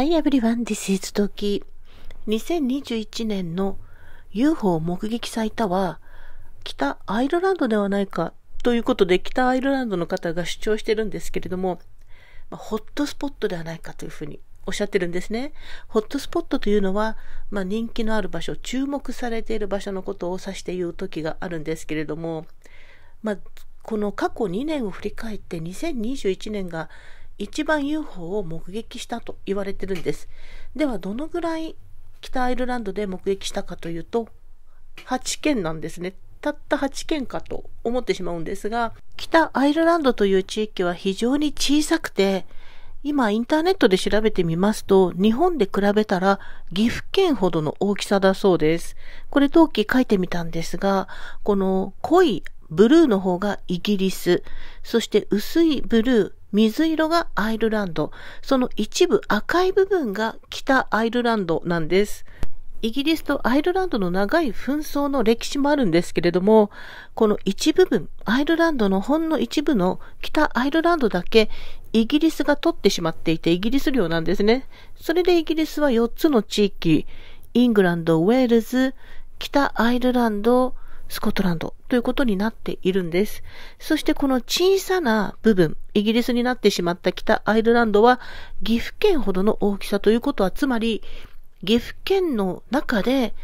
Hi everyone, this is Toki. 2021年の UFO 目撃されたは北アイルランドではないかということで北アイルランドの方が主張してるんですけれども、まあ、ホットスポットではないかというふうにおっしゃってるんですね。ホットスポットというのは、まあ、人気のある場所、注目されている場所のことを指して言う時があるんですけれども、まあ、この過去2年を振り返って2021年が一番 UFO を目撃したと言われてるんです。では、どのぐらい北アイルランドで目撃したかというと、8件なんですね。たった8件かと思ってしまうんですが、北アイルランドという地域は非常に小さくて、今インターネットで調べてみますと、日本で比べたら岐阜県ほどの大きさだそうです。これ陶器書いてみたんですが、この濃いブルーの方がイギリス、そして薄いブルー、水色がアイルランド、その一部赤い部分が北アイルランドなんです。イギリスとアイルランドの長い紛争の歴史もあるんですけれども、この一部分、アイルランドのほんの一部の北アイルランドだけイギリスが取ってしまっていてイギリス領なんですね。それでイギリスは4つの地域、イングランド、ウェールズ、北アイルランド、スコットランドということになっているんです。そしてこの小さな部分、イギリスになってしまった北アイルランドは岐阜県ほどの大きさということは、つまり岐阜県の中で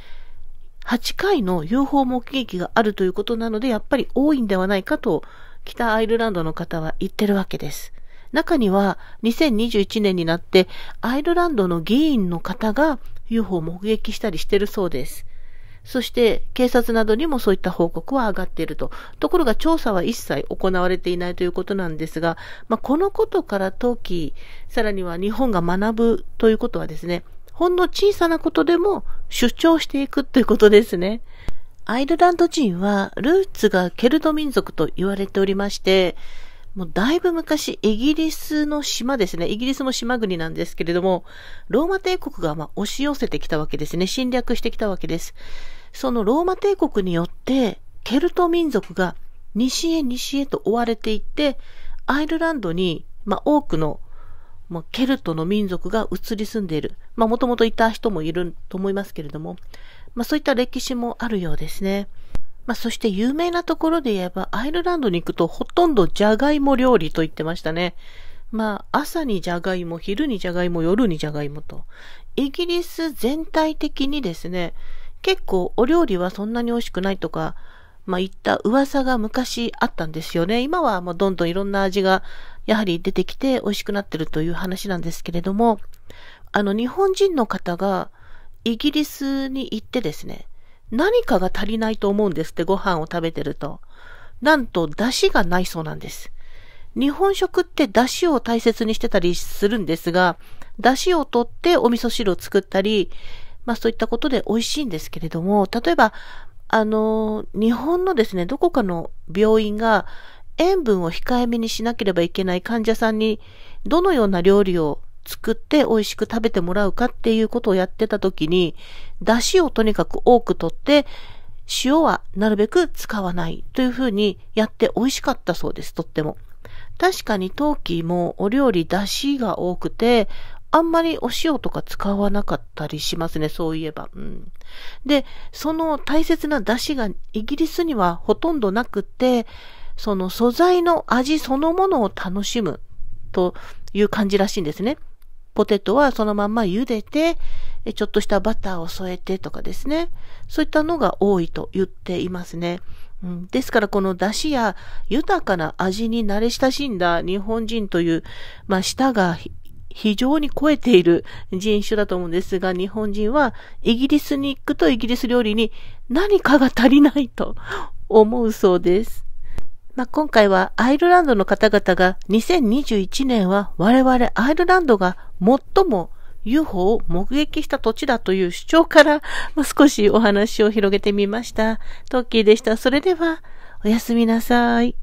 8回の UFO 目撃があるということなので、やっぱり多いんではないかと北アイルランドの方は言ってるわけです。中には2021年になってアイルランドの議員の方が UFO を目撃したりしてるそうです。そして警察などにもそういった報告は上がっていると。ところが調査は一切行われていないということなんですが、まあ、このことから当期、さらには日本が学ぶということはですね、ほんの小さなことでも主張していくということですね。アイルランド人はルーツがケルト民族と言われておりまして、もうだいぶ昔、イギリスの島ですね。イギリスも島国なんですけれども、ローマ帝国がま押し寄せてきたわけですね。侵略してきたわけです。そのローマ帝国によって、ケルト民族が西へ西へと追われていって、アイルランドに、まあ、多くの、まあ、ケルトの民族が移り住んでいる。まあ、もともといた人もいると思いますけれども、まあ、そういった歴史もあるようですね。まあ、そして有名なところで言えば、アイルランドに行くとほとんどジャガイモ料理と言ってましたね。まあ、朝にジャガイモ、昼にジャガイモ、夜にジャガイモと。イギリス全体的にですね、結構お料理はそんなに美味しくないとか、まあ、言った噂が昔あったんですよね。今はもうどんどんいろんな味がやはり出てきて美味しくなってるという話なんですけれども、あの日本人の方がイギリスに行ってですね、何かが足りないと思うんですって、ご飯を食べてると。なんと、出汁がないそうなんです。日本食って出汁を大切にしてたりするんですが、出汁を取ってお味噌汁を作ったり、まあそういったことで美味しいんですけれども、例えば、あの、日本のですね、どこかの病院が塩分を控えめにしなければいけない患者さんに、どのような料理を作って美味しく食べてもらうかっていうことをやってた時に、出汁をとにかく多くとって、塩はなるべく使わないというふうにやって美味しかったそうです、とっても。確かに陶器もお料理出汁が多くて、あんまりお塩とか使わなかったりしますね、そういえば。うん、で、その大切な出汁がイギリスにはほとんどなくて、その素材の味そのものを楽しむという感じらしいんですね。ポテトはそのまんま茹でて、ちょっとしたバターを添えてとかですね。そういったのが多いと言っていますね。うん、ですからこの出汁や豊かな味に慣れ親しんだ日本人という、まあ舌が非常に超えている人種だと思うんですが、日本人はイギリスに行くとイギリス料理に何かが足りないと思うそうです。まあ、今回はアイルランドの方々が2021年は我々アイルランドが最も UFO を目撃した土地だという主張から、まあ、少しお話を広げてみました。トッキーでした。それでは、おやすみなさい。